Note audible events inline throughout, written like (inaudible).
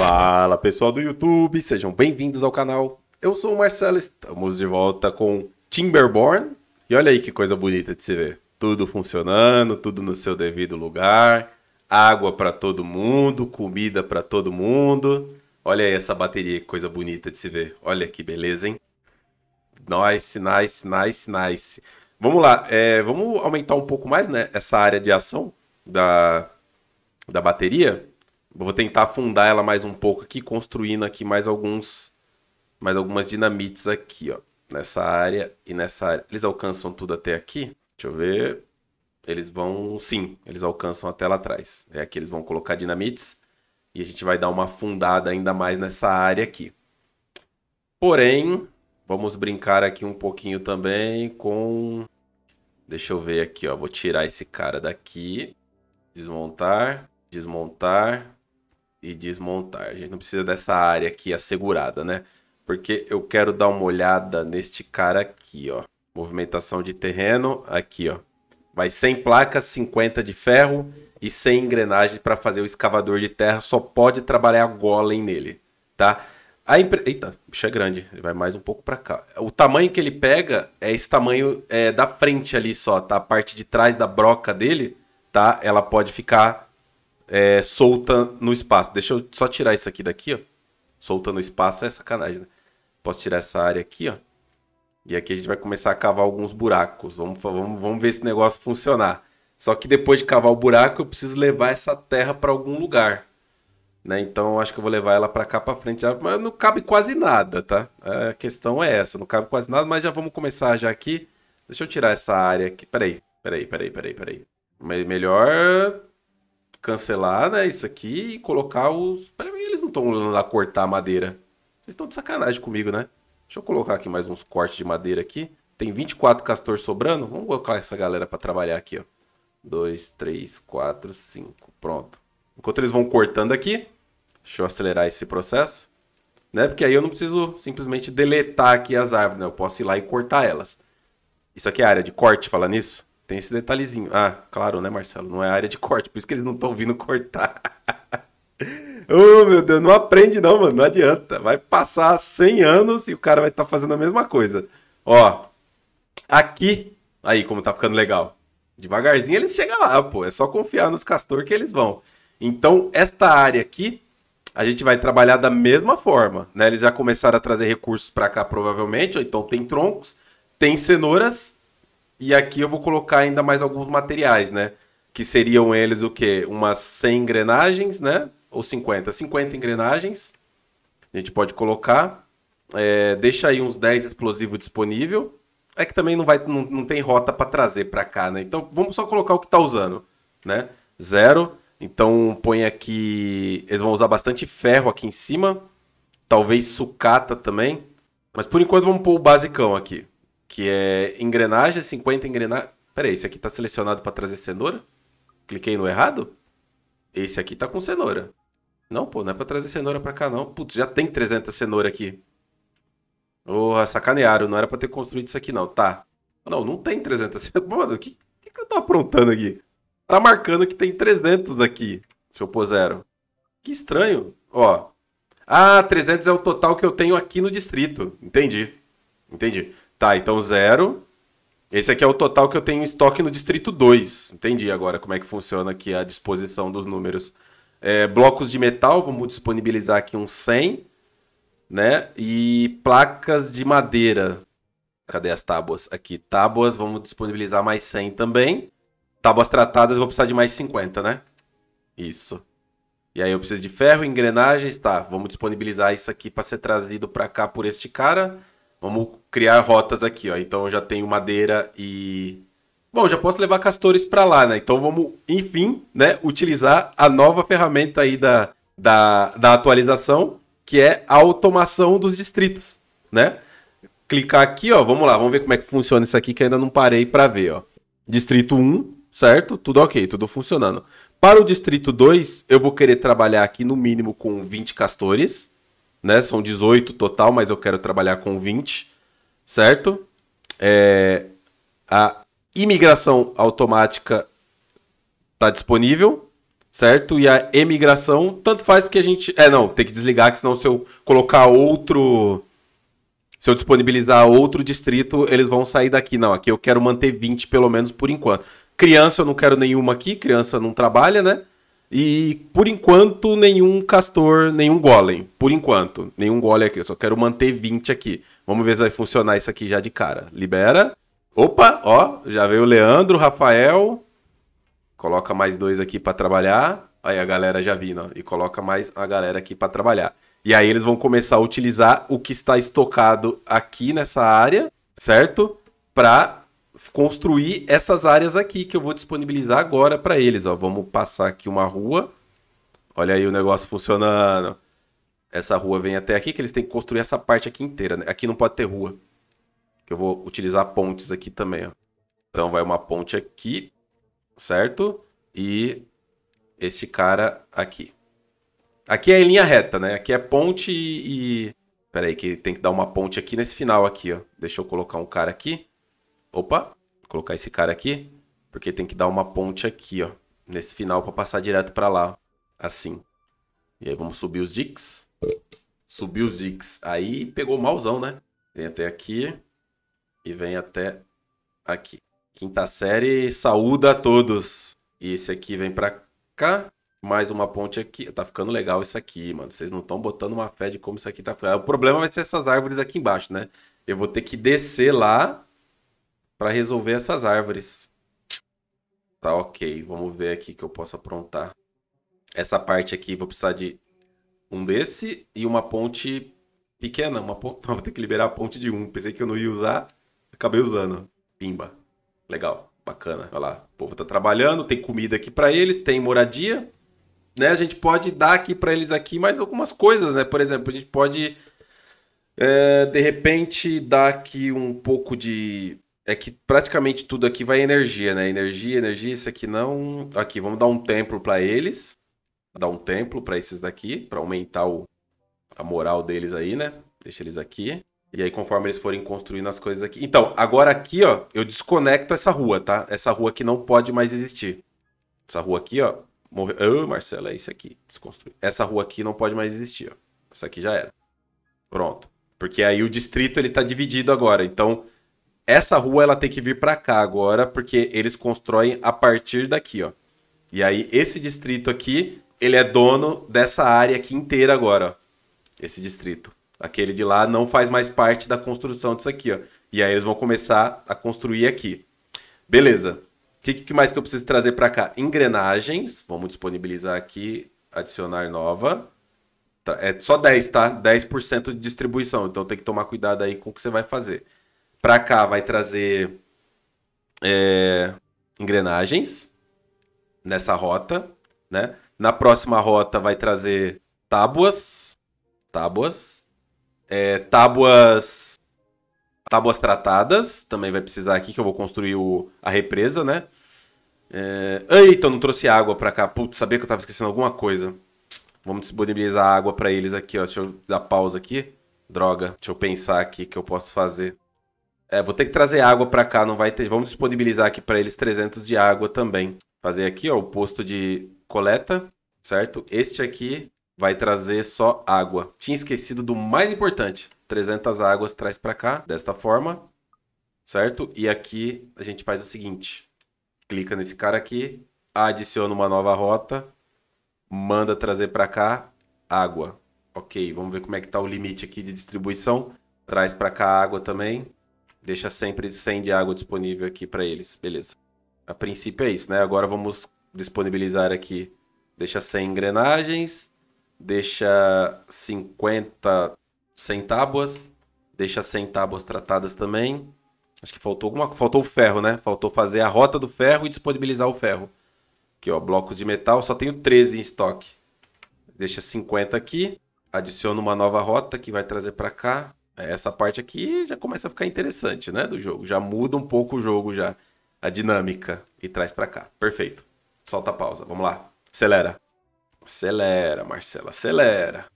Fala pessoal do YouTube, sejam bem-vindos ao canal. Eu sou o Marcelo, estamos de volta com Timberborn. E olha aí que coisa bonita de se ver. Tudo funcionando, tudo no seu devido lugar, água para todo mundo, comida para todo mundo. Olha aí essa bateria, que coisa bonita de se ver. Olha que beleza, hein? Nice, nice, nice, nice. Vamos lá, é, vamos aumentar um pouco mais né, essa área de ação da, da bateria. Eu vou tentar afundar ela mais um pouco aqui, construindo aqui mais alguns, mais algumas dinamites aqui, ó. Nessa área e nessa área. Eles alcançam tudo até aqui? Deixa eu ver. Eles vão, sim, eles alcançam até lá atrás. É aqui eles vão colocar dinamites e a gente vai dar uma afundada ainda mais nessa área aqui. Porém, vamos brincar aqui um pouquinho também com... Deixa eu ver aqui, ó. Vou tirar esse cara daqui. Desmontar, desmontar, e desmontar. A gente não precisa dessa área aqui assegurada, né? Porque eu quero dar uma olhada neste cara aqui, ó. Movimentação de terreno, aqui, ó. Vai 100 placas, 50 de ferro e 100 engrenagem para fazer o escavador de terra. Só pode trabalhar golem nele, tá? A impre... Eita, bicho é grande. Ele vai mais um pouco para cá. O tamanho que ele pega é esse tamanho é, da frente ali só, tá? A parte de trás da broca dele, tá? Ela pode ficar é, solta no espaço. Deixa eu só tirar isso aqui daqui, ó. Solta no espaço é sacanagem, né? Posso tirar essa área aqui, ó. E aqui a gente vai começar a cavar alguns buracos. Vamos, vamos, vamos ver esse negócio funcionar. Só que depois de cavar o buraco, eu preciso levar essa terra para algum lugar. Né? Então eu acho que eu vou levar ela para cá para frente, já, ah, mas não cabe quase nada, tá? É, a questão é essa, não cabe quase nada, mas já vamos começar já aqui. Deixa eu tirar essa área aqui. Peraí, peraí, peraí, peraí, peraí. Melhor cancelar, né, isso aqui e colocar os. Para mim, eles não estão lá cortar a madeira. Vocês estão de sacanagem comigo, né? Deixa eu colocar aqui mais uns cortes de madeira aqui. Tem 24 castor sobrando. Vamos colocar essa galera para trabalhar aqui, ó. 2, 3, 4, 5. Pronto. Enquanto eles vão cortando aqui, deixa eu acelerar esse processo. Né? Porque aí eu não preciso simplesmente deletar aqui as árvores, né? Eu posso ir lá e cortar elas. Isso aqui é área de corte, fala nisso. Tem esse detalhezinho. Ah, claro, né, Marcelo? Não é área de corte, por isso que eles não estão vindo cortar. oh, (laughs) meu Deus, não aprende não, mano. Não adianta. Vai passar 100 anos e o cara vai estar tá fazendo a mesma coisa. Ó, aqui. Aí, como tá ficando legal. Devagarzinho eles chegam lá, pô. É só confiar nos castor que eles vão. Então, esta área aqui, a gente vai trabalhar da mesma forma, né? Eles já começaram a trazer recursos para cá, provavelmente. Então, tem troncos, tem cenouras, e aqui eu vou colocar ainda mais alguns materiais, né? Que seriam eles o quê? Umas 100 engrenagens, né? Ou 50? 50 engrenagens. A gente pode colocar. É, deixa aí uns 10 explosivos disponível. É que também não, vai, não, não tem rota para trazer para cá, né? Então vamos só colocar o que tá usando, né? Zero. Então põe aqui. Eles vão usar bastante ferro aqui em cima. Talvez sucata também. Mas por enquanto vamos pôr o basicão aqui que é engrenagem, 50 engrenagens. Peraí, esse aqui tá selecionado para trazer cenoura? Cliquei no errado? Esse aqui tá com cenoura. Não, pô, não é pra trazer cenoura pra cá, não. Putz, já tem 300 cenoura aqui. Porra, sacanearam. Não era pra ter construído isso aqui, não. Tá. Não, não tem 300 cenoura. Mano, o que, que, que eu tô aprontando aqui? Tá marcando que tem 300 aqui, se eu pôr zero. Que estranho. Ó. Ah, 300 é o total que eu tenho aqui no distrito. Entendi. Entendi. Tá, então zero. Esse aqui é o total que eu tenho em estoque no distrito 2. Entendi agora como é que funciona aqui a disposição dos números. É, blocos de metal, vamos disponibilizar aqui uns 100, né? E placas de madeira. Cadê as tábuas? Aqui, tábuas, vamos disponibilizar mais 100 também. Tábuas tratadas, vou precisar de mais 50, né? Isso. E aí eu preciso de ferro, engrenagens, tá? Vamos disponibilizar isso aqui para ser trazido para cá por este cara. Vamos criar rotas aqui, ó. Então eu já tenho madeira e. Bom, já posso levar castores para lá, né? Então vamos, enfim, né, utilizar a nova ferramenta aí da, da, da atualização, que é a automação dos distritos, né? Clicar aqui, ó, vamos lá, vamos ver como é que funciona isso aqui que ainda não parei para ver, ó. Distrito 1, certo? Tudo ok, tudo funcionando. Para o distrito 2, eu vou querer trabalhar aqui no mínimo com 20 castores, né? São 18 total, mas eu quero trabalhar com 20, certo? É, a imigração automática está disponível, certo? E a emigração, tanto faz porque a gente. É, não, tem que desligar, que senão se eu colocar outro. Se eu disponibilizar outro distrito, eles vão sair daqui. Não, aqui eu quero manter 20 pelo menos por enquanto. Criança eu não quero nenhuma aqui, criança não trabalha, né? E por enquanto, nenhum castor, nenhum golem. Por enquanto, nenhum golem aqui. Eu só quero manter 20 aqui. Vamos ver se vai funcionar isso aqui já de cara. Libera. Opa, ó, já veio o Leandro, o Rafael. Coloca mais dois aqui para trabalhar. Aí a galera já vindo, ó. E coloca mais a galera aqui para trabalhar. E aí eles vão começar a utilizar o que está estocado aqui nessa área, certo? Pra construir essas áreas aqui que eu vou disponibilizar agora para eles. Ó. Vamos passar aqui uma rua. Olha aí o negócio funcionando. Essa rua vem até aqui, que eles têm que construir essa parte aqui inteira. Né? Aqui não pode ter rua. eu vou utilizar pontes aqui também. Ó. Então vai uma ponte aqui, certo? E este cara aqui. Aqui é em linha reta, né? Aqui é ponte e... espera aí, que tem que dar uma ponte aqui nesse final aqui, ó. Deixa eu colocar um cara aqui. Opa, vou colocar esse cara aqui, porque tem que dar uma ponte aqui, ó. Nesse final para passar direto para lá, assim. E aí vamos subir os dicks. Subiu os dicks. Aí pegou o mauzão, né? Vem até aqui e vem até aqui. Quinta série, saúda a todos. E esse aqui vem para cá. Mais uma ponte aqui. Tá ficando legal isso aqui, mano. Vocês não estão botando uma fé de como isso aqui tá ficando. O problema vai ser essas árvores aqui embaixo, né? Eu vou ter que descer lá para resolver essas árvores. Tá ok, vamos ver aqui que eu posso aprontar. Essa parte aqui, vou precisar de um desse e uma ponte pequena. Uma ponte... (laughs) Não, vou ter que liberar a ponte de um. Pensei que eu não ia usar, acabei usando. Pimba. Legal, bacana. Olha lá, o povo tá trabalhando, tem comida aqui para eles, tem moradia. Né? A gente pode dar aqui para eles aqui mais algumas coisas, né? Por exemplo, a gente pode... É, de repente, dar aqui um pouco de é que praticamente tudo aqui vai energia, né? Energia, energia, isso aqui não. Aqui, vamos dar um templo para eles. Dar um templo para esses daqui, para aumentar o, a moral deles aí, né? Deixa eles aqui. E aí, conforme eles forem construindo as coisas aqui. Então, agora aqui, ó, eu desconecto essa rua, tá? Essa rua aqui não pode mais existir. Essa rua aqui, ó, morreu. oh, Marcelo, é isso aqui. Desconstruir. Essa rua aqui não pode mais existir, ó. Essa aqui já era. Pronto. Porque aí o distrito ele tá dividido agora. Então, essa rua ela tem que vir para cá agora, porque eles constroem a partir daqui, ó. E aí esse distrito aqui, ele é dono dessa área aqui inteira agora, ó. Esse distrito. Aquele de lá não faz mais parte da construção disso aqui, ó. E aí eles vão começar a construir aqui. Beleza. O que, que, mais que eu preciso trazer para cá? Engrenagens. Vamos disponibilizar aqui. Adicionar nova. Tá, é só 10, tá? 10% de distribuição. Então tem que tomar cuidado aí com o que você vai fazer. Pra cá vai trazer é, engrenagens nessa rota, né? Na próxima rota vai trazer tábuas, tábuas, é, tábuas, tábuas tratadas. Também vai precisar aqui que eu vou construir o, a represa, né? É... Eita, eu então não trouxe água pra cá. Putz, sabia que eu tava esquecendo alguma coisa. Vamos disponibilizar água pra eles aqui, ó. Deixa eu dar pausa aqui. Droga, deixa eu pensar aqui que eu posso fazer. É, vou ter que trazer água para cá, não vai ter. Vamos disponibilizar aqui para eles 300 de água também. Fazer aqui, ó, o posto de coleta, certo? Este aqui vai trazer só água. Tinha esquecido do mais importante. 300 águas traz para cá, desta forma, certo? E aqui a gente faz o seguinte. Clica nesse cara aqui, adiciona uma nova rota, manda trazer para cá água. Ok, vamos ver como é que tá o limite aqui de distribuição. Traz para cá água também Deixa sempre 100 de água disponível aqui para eles. Beleza. A princípio é isso, né? Agora vamos disponibilizar aqui. Deixa 100 engrenagens. Deixa 50... 100 tábuas. Deixa 100 tábuas tratadas também. Acho que faltou alguma... Faltou o ferro, né? Faltou fazer a rota do ferro e disponibilizar o ferro. Aqui, ó. Blocos de metal. Só tenho 13 em estoque. Deixa 50 aqui. Adiciono uma nova rota que vai trazer para cá. É, essa parte aqui já começa a ficar interessante, né, do jogo. Já muda um pouco o jogo já, a dinâmica e traz para cá. Perfeito. Solta a pausa. Vamos lá. Acelera. Acelera, Marcelo, acelera.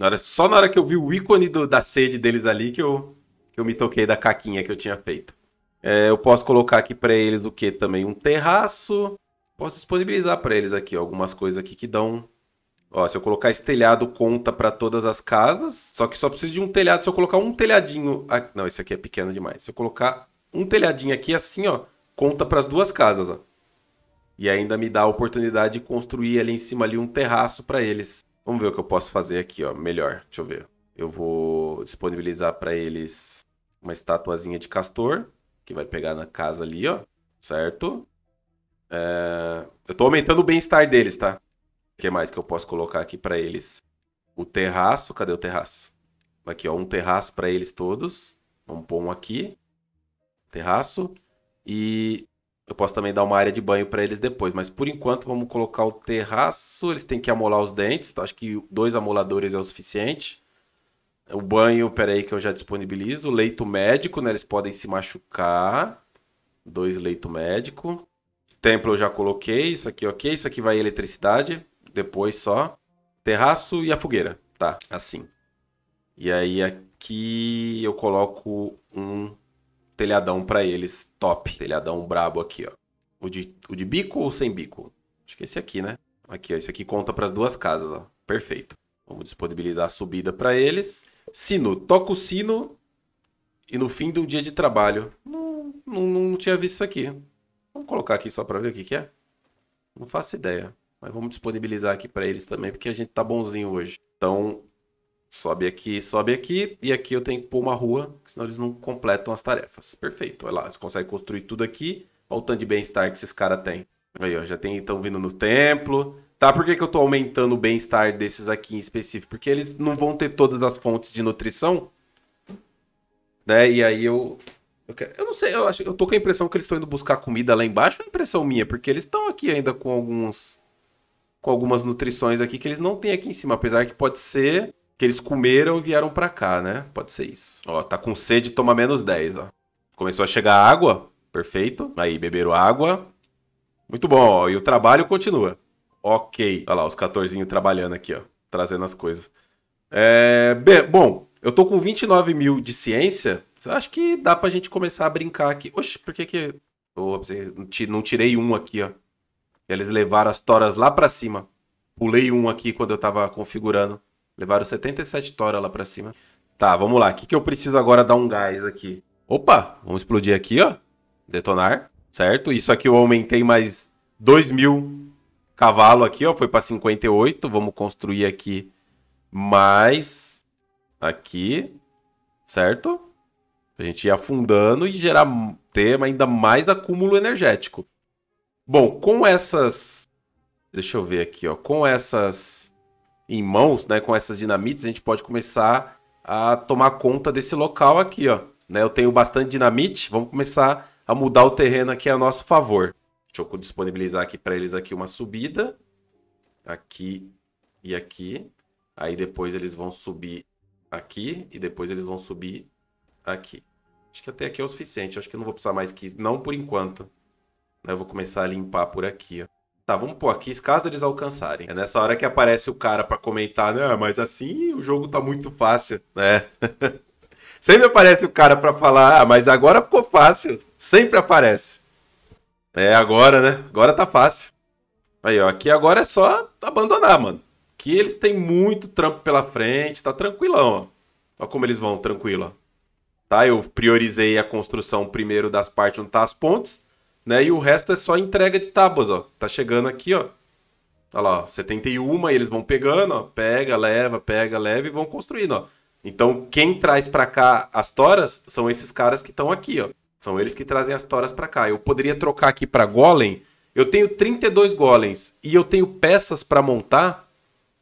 Na hora, só na hora que eu vi o ícone do, da sede deles ali que eu, que eu me toquei da caquinha que eu tinha feito. É, eu posso colocar aqui para eles o que também? Um terraço. Posso disponibilizar para eles aqui algumas coisas aqui que dão Ó, se eu colocar esse telhado, conta para todas as casas. Só que só preciso de um telhado. Se eu colocar um telhadinho. ah Não, esse aqui é pequeno demais. Se eu colocar um telhadinho aqui, assim, ó, conta para as duas casas, ó. E ainda me dá a oportunidade de construir ali em cima ali um terraço para eles. Vamos ver o que eu posso fazer aqui, ó. Melhor. Deixa eu ver. Eu vou disponibilizar para eles uma estatuazinha de castor, que vai pegar na casa ali, ó. Certo? É... Eu tô aumentando o bem-estar deles, tá? O que mais que eu posso colocar aqui para eles? O terraço, cadê o terraço? Aqui, ó, um terraço para eles todos. Vamos pôr um aqui. Terraço. E eu posso também dar uma área de banho para eles depois, mas por enquanto vamos colocar o terraço. Eles têm que amolar os dentes, então acho que dois amoladores é o suficiente. O banho, peraí, que eu já disponibilizo. O leito médico, né? Eles podem se machucar. Dois leito médico. Templo eu já coloquei. Isso aqui, ok. Isso aqui vai eletricidade depois só. Terraço e a fogueira. Tá, assim. E aí aqui eu coloco um telhadão para eles, top. Telhadão brabo aqui, ó. O de, o de bico ou sem bico? Acho que é esse aqui, né? Aqui, ó. Esse aqui conta para as duas casas, ó. Perfeito. Vamos disponibilizar a subida para eles. Sino. Toca o sino e no fim do dia de trabalho. Não, não, não tinha visto isso aqui. Vamos colocar aqui só para ver o que, que é. Não faço ideia. Mas vamos disponibilizar aqui para eles também, porque a gente tá bonzinho hoje. Então, sobe aqui, sobe aqui. E aqui eu tenho que pôr uma rua, senão eles não completam as tarefas. Perfeito, olha lá. Eles conseguem construir tudo aqui. Olha o tanto de bem-estar que esses caras têm. Aí, ó, já tem, estão vindo no templo. Tá, por que, que eu tô aumentando o bem-estar desses aqui em específico? Porque eles não vão ter todas as fontes de nutrição. Né? E aí eu. Eu, não sei, eu, acho, eu tô com a impressão que eles estão indo buscar comida lá embaixo, é impressão minha, porque eles estão aqui ainda com alguns com algumas nutrições aqui que eles não têm aqui em cima, apesar que pode ser que eles comeram e vieram para cá, né? Pode ser isso. Ó, tá com sede, toma menos 10, ó. Começou a chegar água, perfeito. Aí, beberam água. Muito bom, ó, e o trabalho continua. Ok. Olha lá, os 14 trabalhando aqui, ó, trazendo as coisas. É, bem, bom, eu tô com 29 mil de ciência. Acho que dá pra gente começar a brincar aqui. Oxe, por que que... Oh, não tirei um aqui, ó. Eles levaram as toras lá para cima. Pulei um aqui quando eu tava configurando. Levaram 77 toras lá para cima. Tá, vamos lá. O que, que eu preciso agora dar um gás aqui? Opa, vamos explodir aqui, ó. Detonar, certo? Isso aqui eu aumentei mais 2 mil cavalo aqui, ó. Foi para 58. Vamos construir aqui mais aqui, certo? A gente ir afundando e gerar, ter ainda mais acúmulo energético. Bom, com essas. Deixa eu ver aqui, ó. Com essas em mãos, né? Com essas dinamites, a gente pode começar a tomar conta desse local aqui, ó. Né? Eu tenho bastante dinamite, vamos começar a mudar o terreno aqui a nosso favor. Deixa eu disponibilizar aqui para eles aqui uma subida. Aqui e aqui. Aí depois eles vão subir aqui e depois eles vão subir aqui. Acho que até aqui é o suficiente. Acho que eu não vou precisar mais que... Não por enquanto. Né? Eu vou começar a limpar por aqui, ó. Tá, vamos pôr aqui, caso eles alcançarem. É nessa hora que aparece o cara para comentar, né? Ah, mas assim o jogo tá muito fácil, né? (laughs) Sempre aparece o cara para falar, ah, mas agora ficou fácil. Sempre aparece. É, agora, né? Agora tá fácil. Aí, ó, aqui agora é só abandonar, mano. Que eles têm muito trampo pela frente, tá tranquilão, ó. Olha como eles vão, tranquilo, ó. Tá, eu priorizei a construção primeiro das partes onde tá as pontes né? E o resto é só entrega de tábuas, ó. Tá chegando aqui, ó. Olha lá, ó, 71 e eles vão pegando, ó. Pega, leva, pega, leva e vão construindo, ó. Então, quem traz para cá as toras são esses caras que estão aqui, ó. São eles que trazem as toras para cá. Eu poderia trocar aqui para golem. Eu tenho 32 golems e eu tenho peças para montar.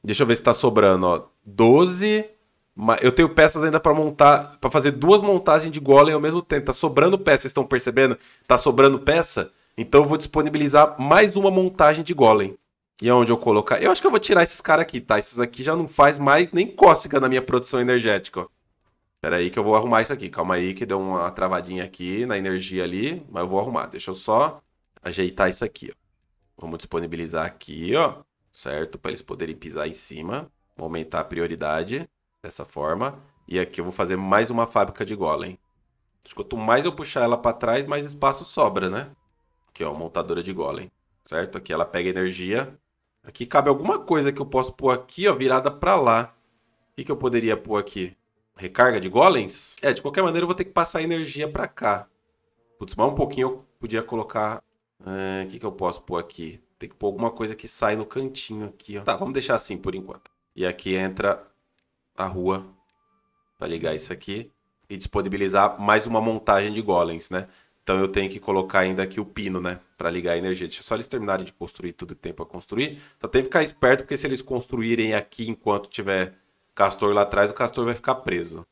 Deixa eu ver se tá sobrando, ó. 12 eu tenho peças ainda para montar, para fazer duas montagens de golem ao mesmo tempo. Tá sobrando peça, vocês estão percebendo? Tá sobrando peça? Então eu vou disponibilizar mais uma montagem de golem. E onde eu colocar? Eu acho que eu vou tirar esses caras aqui, tá? Esses aqui já não faz mais nem cócega na minha produção energética, ó. Pera aí que eu vou arrumar isso aqui. Calma aí que deu uma travadinha aqui na energia ali, mas eu vou arrumar. Deixa eu só ajeitar isso aqui, ó. Vamos disponibilizar aqui, ó. Certo? Para eles poderem pisar em cima. Vou aumentar a prioridade dessa forma. E aqui eu vou fazer mais uma fábrica de golem. Quanto mais eu puxar ela para trás, mais espaço sobra, né? Aqui, ó, montadora de golem. Certo? Aqui ela pega energia. Aqui cabe alguma coisa que eu posso pôr aqui, ó, virada para lá. O que, que eu poderia pôr aqui? Recarga de golems? É, de qualquer maneira eu vou ter que passar energia para cá. Putz, mais um pouquinho eu podia colocar... Eh, o é, que, que eu posso pôr aqui? Tem que pôr alguma coisa que sai no cantinho aqui, ó. Tá, vamos deixar assim por enquanto. E aqui entra a rua para ligar isso aqui e disponibilizar mais uma montagem de golems, né? Então eu tenho que colocar ainda aqui o pino, né? Para ligar a energia. Deixa só eles terminarem de construir tudo que tem para construir. Só tem que ficar esperto, porque se eles construírem aqui enquanto tiver castor lá atrás, o castor vai ficar preso.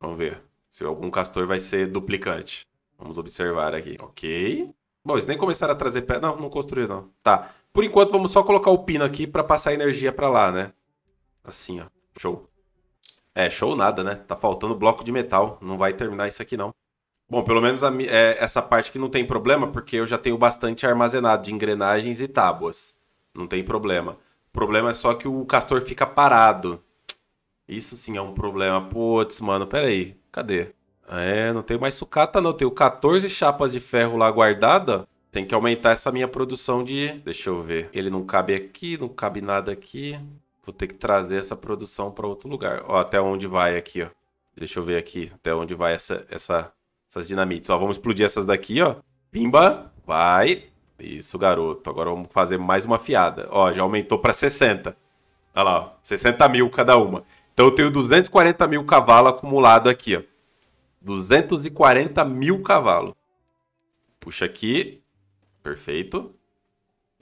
Vamos ver se algum castor vai ser duplicante. Vamos observar aqui. Ok. Bom, eles nem começaram a trazer pedra. Não, não construíram, não. Tá. Por enquanto, vamos só colocar o pino aqui para passar energia para lá, né? Assim, ó. Show. É, show nada, né? Tá faltando bloco de metal. Não vai terminar isso aqui, não. Bom, pelo menos a, é, essa parte que não tem problema, porque eu já tenho bastante armazenado de engrenagens e tábuas. Não tem problema. O problema é só que o castor fica parado. Isso sim é um problema. Putz, mano, peraí. Cadê? É, não tenho mais sucata, não. Tenho 14 chapas de ferro lá guardada. Tem que aumentar essa minha produção de... Deixa eu ver. Ele não cabe aqui, não cabe nada aqui vou ter que trazer essa produção para outro lugar. Ó, até onde vai aqui, ó. Deixa eu ver aqui até onde vai essa, essa, essas dinamites. Ó, vamos explodir essas daqui, ó. Pimba, vai. Isso, garoto. Agora vamos fazer mais uma fiada. Ó, já aumentou para 60. Olha lá, ó. 60 mil cada uma. Então eu tenho 240 mil cavalos acumulado aqui, ó. 240 mil cavalos. Puxa aqui. Perfeito.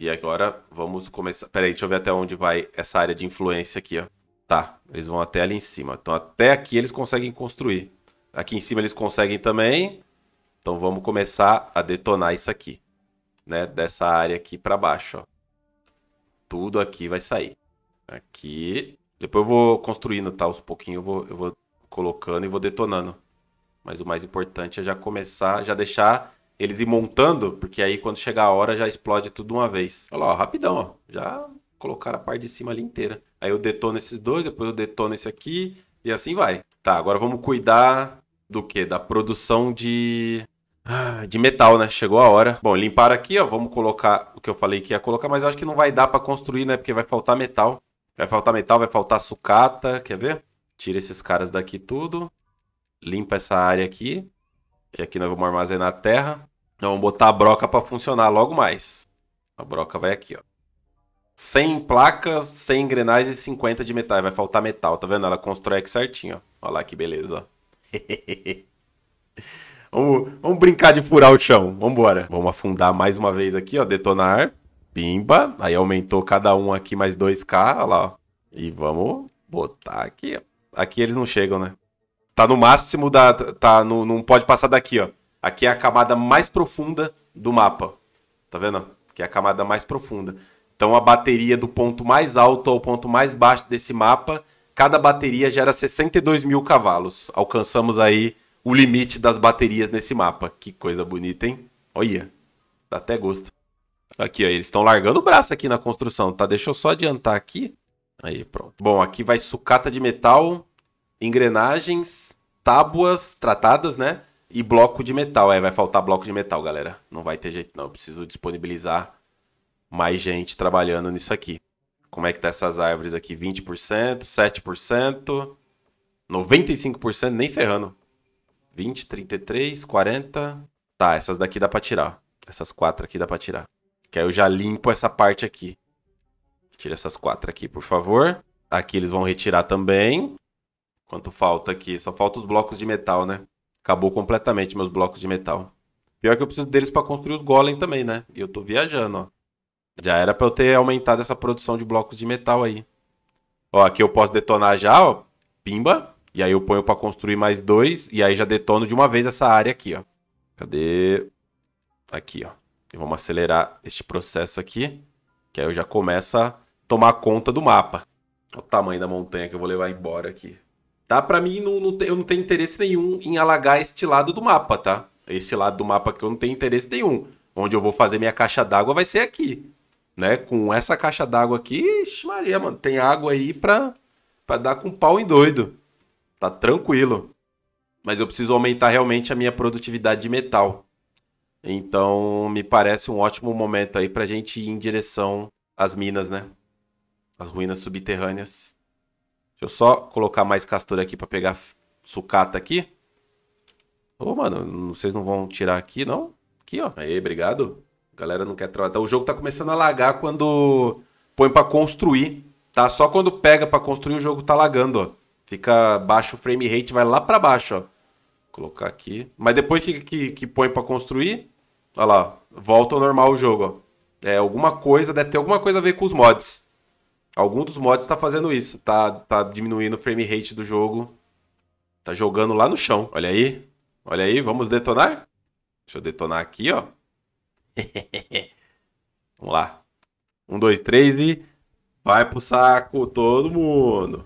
E agora vamos começar. Peraí, deixa eu ver até onde vai essa área de influência aqui, ó. Tá, eles vão até ali em cima. Então até aqui eles conseguem construir. Aqui em cima eles conseguem também. Então vamos começar a detonar isso aqui, né? Dessa área aqui para baixo, ó. Tudo aqui vai sair. Aqui. Depois eu vou construindo, tá? Os pouquinhos eu vou, eu vou colocando e vou detonando. Mas o mais importante é já começar, já deixar eles ir montando, porque aí quando chegar a hora já explode tudo uma vez. Olha lá, ó, rapidão, ó. Já colocaram a parte de cima ali inteira. Aí eu detono esses dois, depois eu detono esse aqui e assim vai. Tá, agora vamos cuidar do que? Da produção de ah, de metal, né? Chegou a hora. Bom, limpar aqui, ó. Vamos colocar o que eu falei que ia colocar, mas acho que não vai dar para construir, né? Porque vai faltar metal. Vai faltar metal, vai faltar sucata. Quer ver? Tira esses caras daqui tudo. Limpa essa área aqui. E aqui nós vamos armazenar terra. Vamos botar a broca para funcionar logo mais. A broca vai aqui, ó. 100 placas, 100 engrenagens e 50 de metal. Vai faltar metal, tá vendo? Ela constrói aqui certinho, ó. Olha lá que beleza, ó. (laughs) vamos, vamos brincar de furar o chão. Vambora. Vamos afundar mais uma vez aqui, ó. Detonar. Pimba. Aí aumentou cada um aqui mais 2k, olha lá, ó. E vamos botar aqui, ó. Aqui eles não chegam, né? Tá no máximo da... Tá no, não pode passar daqui, ó. Aqui é a camada mais profunda do mapa. Tá vendo? Que é a camada mais profunda. Então a bateria do ponto mais alto ao ponto mais baixo desse mapa, cada bateria gera 62 mil cavalos. Alcançamos aí o limite das baterias nesse mapa. Que coisa bonita, hein? Olha, dá até gosto. Aqui, ó, eles estão largando o braço aqui na construção, tá? Deixa eu só adiantar aqui. Aí, pronto. Bom, aqui vai sucata de metal, engrenagens, tábuas tratadas, né? E bloco de metal, é, vai faltar bloco de metal, galera. Não vai ter jeito não, eu preciso disponibilizar mais gente trabalhando nisso aqui. Como é que tá essas árvores aqui? 20%, 7%, 95%, nem ferrando. 20, 33, 40. Tá, essas daqui dá pra tirar. Essas quatro aqui dá pra tirar. Que aí eu já limpo essa parte aqui. Tira essas quatro aqui, por favor. Aqui eles vão retirar também. Quanto falta aqui? Só falta os blocos de metal, né? Acabou completamente meus blocos de metal. Pior que eu preciso deles para construir os golem também, né? E eu tô viajando, ó. Já era para eu ter aumentado essa produção de blocos de metal aí. Ó, aqui eu posso detonar já, ó. Pimba. E aí eu ponho para construir mais dois. E aí já detono de uma vez essa área aqui, ó. Cadê? Aqui, ó. E vamos acelerar este processo aqui. Que aí eu já começo a tomar conta do mapa. Olha o tamanho da montanha que eu vou levar embora aqui. Tá? Para mim, não, não te, eu não tenho interesse nenhum em alagar este lado do mapa, tá? Esse lado do mapa que eu não tenho interesse nenhum. Onde eu vou fazer minha caixa d'água vai ser aqui. Né? Com essa caixa d'água aqui, ixi, Maria, mano, tem água aí pra, pra dar com pau em doido. Tá tranquilo. Mas eu preciso aumentar realmente a minha produtividade de metal. Então, me parece um ótimo momento aí pra gente ir em direção às minas, né? As ruínas subterrâneas eu só colocar mais castor aqui para pegar sucata aqui. Ô, oh, mano, vocês não vão tirar aqui, não? Aqui, ó. Aí, obrigado. A galera não quer trabalhar. Então o jogo tá começando a lagar quando põe para construir, tá? Só quando pega para construir o jogo tá lagando, ó. Fica baixo o frame rate, vai lá para baixo, ó. Colocar aqui. Mas depois que, que, que põe para construir, olha lá, volta ao normal o jogo, ó. É, alguma coisa, deve ter alguma coisa a ver com os mods. Algum dos mods tá fazendo isso, tá, tá diminuindo o frame rate do jogo. Tá jogando lá no chão, olha aí. Olha aí, vamos detonar? Deixa eu detonar aqui, ó. (laughs) vamos lá. Um, dois, três e... Vai pro saco todo mundo.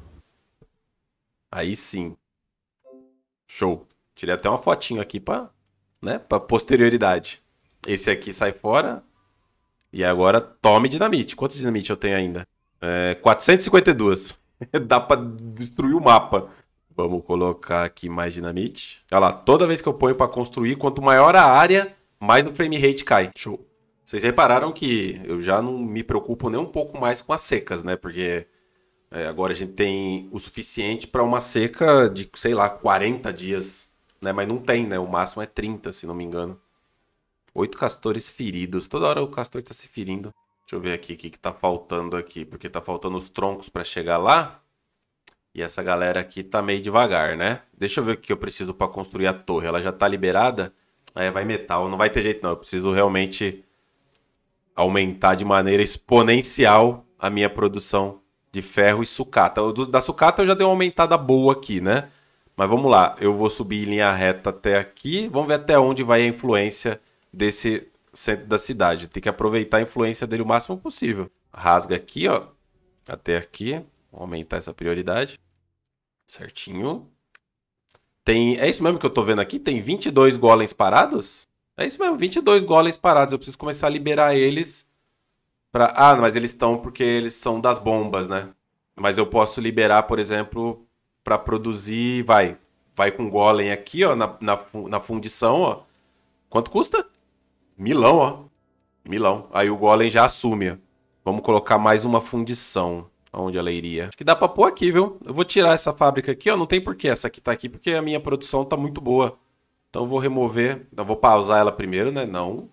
Aí sim. Show. Tirei até uma fotinho aqui pra, né, pra posterioridade. Esse aqui sai fora. E agora tome dinamite. Quantos dinamite eu tenho ainda? É, 452. (laughs) Dá pra destruir o mapa. Vamos colocar aqui mais dinamite. Olha lá, toda vez que eu ponho pra construir, quanto maior a área, mais o frame rate cai. Show. Vocês repararam que eu já não me preocupo nem um pouco mais com as secas, né? Porque é, agora a gente tem o suficiente para uma seca de, sei lá, 40 dias, né? Mas não tem, né? O máximo é 30, se não me engano. Oito castores feridos. Toda hora o castor tá se ferindo. Deixa eu ver aqui o que, que tá faltando aqui, porque tá faltando os troncos para chegar lá. E essa galera aqui tá meio devagar, né? Deixa eu ver o que eu preciso para construir a torre. Ela já tá liberada? É, vai metal. Não vai ter jeito não. Eu preciso realmente aumentar de maneira exponencial a minha produção de ferro e sucata. Do, da sucata eu já dei uma aumentada boa aqui, né? Mas vamos lá, eu vou subir em linha reta até aqui. Vamos ver até onde vai a influência desse centro da cidade. Tem que aproveitar a influência dele o máximo possível. Rasga aqui, ó. Até aqui. Vou aumentar essa prioridade. Certinho. Tem, é isso mesmo que eu tô vendo aqui? Tem 22 golems parados? É isso mesmo, 22 golems parados. Eu preciso começar a liberar eles pra... Ah, mas eles estão porque eles são das bombas, né? Mas eu posso liberar, por exemplo, para produzir... Vai, vai com golem aqui, ó, na, na, na fundição, ó. Quanto custa? Milão, ó. Milão. Aí o Golem já assume. Vamos colocar mais uma fundição. Onde ela iria? Acho que dá pra pôr aqui, viu? Eu vou tirar essa fábrica aqui, ó. Não tem porquê essa aqui tá aqui, porque a minha produção tá muito boa. Então eu vou remover. Eu vou pausar ela primeiro, né? Não.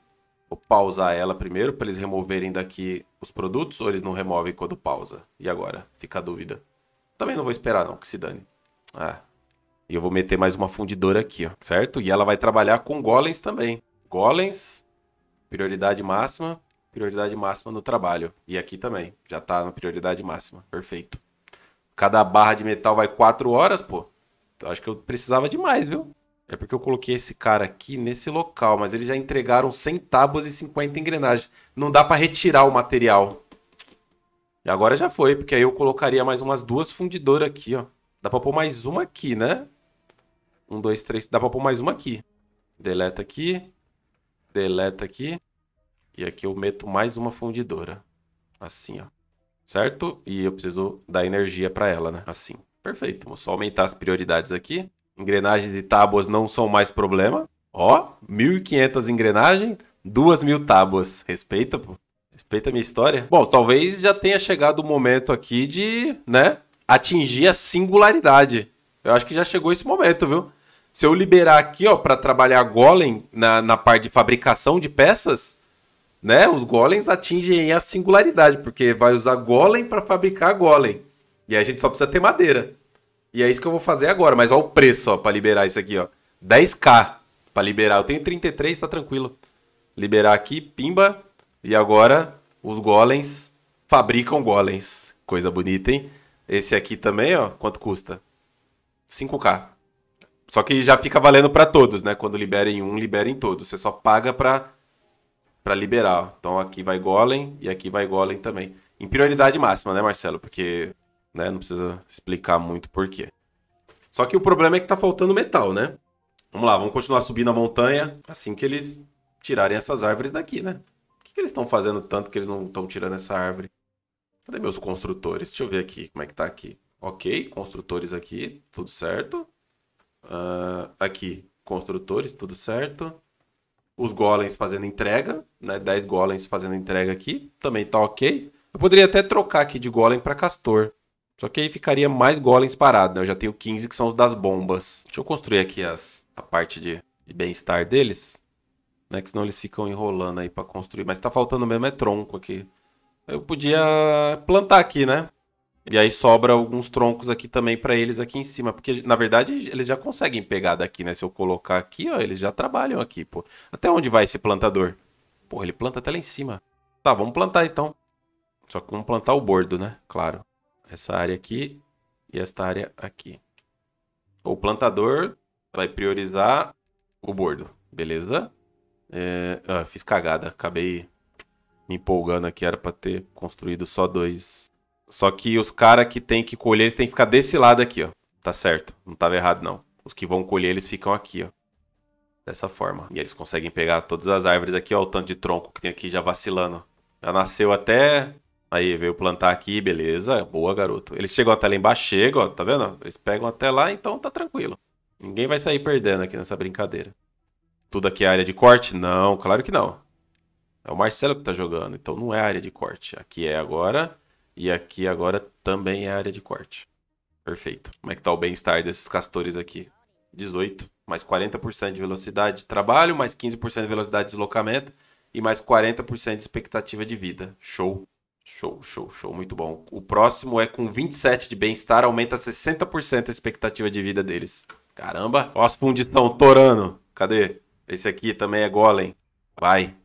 Vou pausar ela primeiro para eles removerem daqui os produtos ou eles não removem quando pausa? E agora? Fica a dúvida. Também não vou esperar não, que se dane. Ah. E eu vou meter mais uma fundidora aqui, ó, certo? E ela vai trabalhar com golems também. Golems Prioridade máxima, prioridade máxima no trabalho. E aqui também, já tá na prioridade máxima. Perfeito. Cada barra de metal vai 4 horas, pô. Eu acho que eu precisava de mais, viu? É porque eu coloquei esse cara aqui nesse local, mas eles já entregaram 100 tábuas e 50 engrenagens. Não dá para retirar o material. E agora já foi, porque aí eu colocaria mais umas duas fundidoras aqui, ó. Dá pra pôr mais uma aqui, né? Um, dois, três. Dá pra pôr mais uma aqui. Deleta aqui deleta aqui. E aqui eu meto mais uma fundidora. Assim, ó. Certo? E eu preciso dar energia para ela, né? Assim. Perfeito. Vou só aumentar as prioridades aqui. Engrenagens e tábuas não são mais problema. Ó, 1.500 engrenagens, 2.000 tábuas. Respeita, pô. Respeita a minha história. Bom, talvez já tenha chegado o momento aqui de, né, atingir a singularidade. Eu acho que já chegou esse momento, viu? Se eu liberar aqui, ó, para trabalhar golem na, na parte de fabricação de peças, né? Os golems atingem a singularidade, porque vai usar golem para fabricar golem. E aí a gente só precisa ter madeira. E é isso que eu vou fazer agora, mas olha o preço, ó, para liberar isso aqui, ó. 10k para liberar. Eu tenho 33, tá tranquilo. Liberar aqui, pimba. E agora os golems fabricam golems. Coisa bonita, hein? Esse aqui também, ó, quanto custa? 5k. Só que já fica valendo para todos, né? Quando liberem um, liberem todos. Você só paga para para liberar. Então aqui vai Golem e aqui vai Golem também. Em prioridade máxima, né, Marcelo? Porque né, não precisa explicar muito por quê. Só que o problema é que tá faltando metal, né? Vamos lá, vamos continuar subindo a montanha assim que eles tirarem essas árvores daqui, né? O que, que eles estão fazendo tanto que eles não estão tirando essa árvore? Cadê meus construtores? Deixa eu ver aqui como é que tá aqui. Ok, construtores aqui, tudo certo. Uh, aqui, construtores, tudo certo. Os golems fazendo entrega, né? 10 golems fazendo entrega aqui, também tá ok. Eu poderia até trocar aqui de golem para castor. Só que aí ficaria mais golems parado né? Eu já tenho 15 que são os das bombas. Deixa eu construir aqui as, a parte de, de bem-estar deles. Né? Que senão eles ficam enrolando aí para construir. Mas tá faltando mesmo é tronco aqui. Eu podia plantar aqui, né? E aí sobra alguns troncos aqui também para eles aqui em cima, porque na verdade eles já conseguem pegar daqui, né? Se eu colocar aqui, ó, eles já trabalham aqui, pô. Até onde vai esse plantador? Porra, ele planta até lá em cima. Tá, vamos plantar então. Só que vamos plantar o bordo, né? Claro. Essa área aqui e esta área aqui. O plantador vai priorizar o bordo, beleza? É... Ah, fiz cagada, acabei me empolgando aqui, era para ter construído só dois só que os caras que tem que colher, eles têm que ficar desse lado aqui, ó. Tá certo. Não tava errado, não. Os que vão colher, eles ficam aqui, ó. Dessa forma. E eles conseguem pegar todas as árvores aqui, ó. O tanto de tronco que tem aqui já vacilando. Já nasceu até... Aí, veio plantar aqui, beleza. Boa, garoto. Eles chegam até lá embaixo, chegam, ó. Tá vendo? Eles pegam até lá, então tá tranquilo. Ninguém vai sair perdendo aqui nessa brincadeira. Tudo aqui é área de corte? Não, claro que não. É o Marcelo que tá jogando, então não é área de corte. Aqui é agora e aqui agora também é área de corte. Perfeito. Como é que tá o bem-estar desses castores aqui? 18, mais 40% de velocidade de trabalho, mais 15% de velocidade de deslocamento e mais 40% de expectativa de vida. Show. Show, show, show. Muito bom. O próximo é com 27 de bem-estar, aumenta 60% a expectativa de vida deles. Caramba. Ó as fundição, torano. Cadê? Esse aqui também é golem. Vai.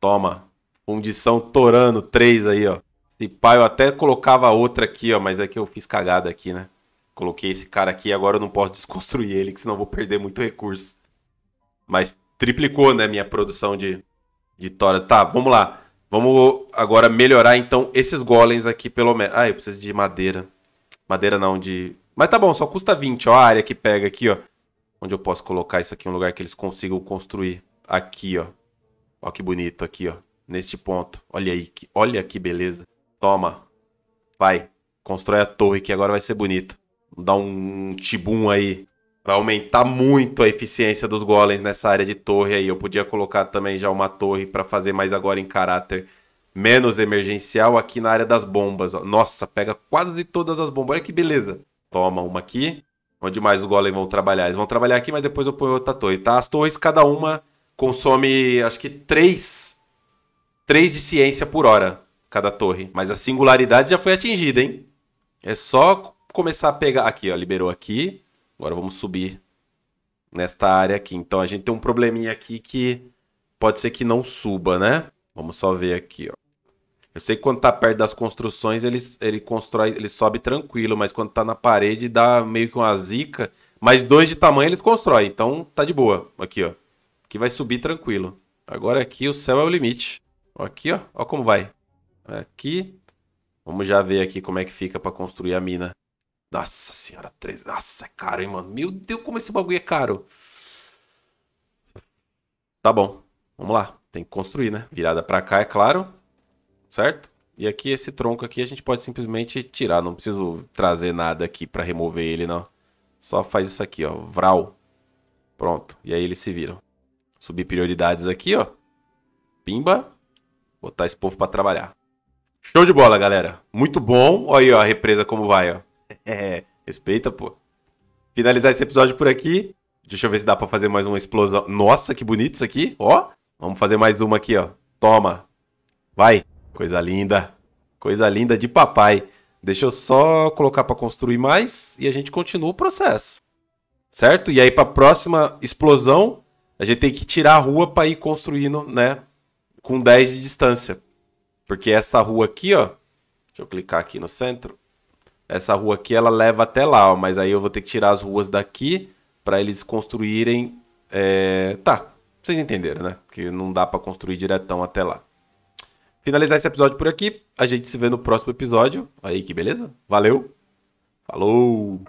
Toma. Fundição torano 3 aí, ó. Se pá, eu até colocava outra aqui, ó, mas é que eu fiz cagada aqui, né? Coloquei esse cara aqui, e agora eu não posso (laughs) desconstruir ele, que senão eu vou perder muito recurso. Mas triplicou, né, minha produção de, de Tora. Tá, vamos lá. Vamos agora melhorar, então, esses golems aqui, pelo menos. Ah, eu preciso de madeira. Madeira não, de... Mas tá bom, só custa 20, ó, a área que pega aqui, ó. Onde eu posso colocar isso aqui, um lugar que eles consigam construir. Aqui, ó. Ó que bonito aqui, ó. Neste ponto. Olha aí, que... olha que beleza. Toma. Vai. Constrói a torre que agora vai ser bonito. Dá um tibum aí. Vai aumentar muito a eficiência dos golems nessa área de torre aí. Eu podia colocar também já uma torre para fazer mais agora em caráter menos emergencial aqui na área das bombas. Nossa, pega quase todas as bombas. Olha que beleza. Toma uma aqui. Onde mais os golems vão trabalhar? Eles vão trabalhar aqui, mas depois eu ponho outra torre, tá? As torres, cada uma consome, acho que, três, 3 de ciência por hora cada torre. Mas a singularidade já foi atingida, hein? É só começar a pegar. Aqui, ó, liberou aqui. Agora vamos subir nesta área aqui. Então a gente tem um probleminha aqui que pode ser que não suba, né? Vamos só ver aqui, ó. Eu sei que quando tá perto das construções, ele, ele constrói, ele sobe tranquilo, mas quando tá na parede, dá meio que uma zica. Mas dois de tamanho ele constrói, então tá de boa. Aqui, ó. Que vai subir tranquilo. Agora aqui o céu é o limite. Aqui, ó. Ó como vai. Aqui. Vamos já ver aqui como é que fica para construir a mina. Nossa senhora, três Nossa, é caro, hein, mano. Meu Deus, como esse bagulho é caro. Tá bom. Vamos lá. Tem que construir, né? Virada para cá, é claro. Certo? E aqui esse tronco aqui a gente pode simplesmente tirar. Não preciso trazer nada aqui para remover ele, não. Só faz isso aqui, ó. Vral. Pronto. E aí eles se viram. Subir prioridades aqui, ó. Pimba. Botar esse povo para trabalhar. Show de bola, galera. Muito bom. Olha aí, ó, a represa como vai, ó. (laughs) É, respeita, pô. Finalizar esse episódio por aqui. Deixa eu ver se dá pra fazer mais uma explosão. Nossa, que bonito isso aqui. Ó, vamos fazer mais uma aqui, ó. Toma. Vai. Coisa linda. Coisa linda de papai. Deixa eu só colocar pra construir mais e a gente continua o processo. Certo? E aí pra próxima explosão, a gente tem que tirar a rua pra ir construindo, né? Com 10 de distância. Porque essa rua aqui, ó. Deixa eu clicar aqui no centro. Essa rua aqui, ela leva até lá, ó. Mas aí eu vou ter que tirar as ruas daqui para eles construírem... É... Tá, vocês entenderam, né? Que não dá para construir diretão até lá. Finalizar esse episódio por aqui. A gente se vê no próximo episódio. Aí que beleza? Valeu! Falou!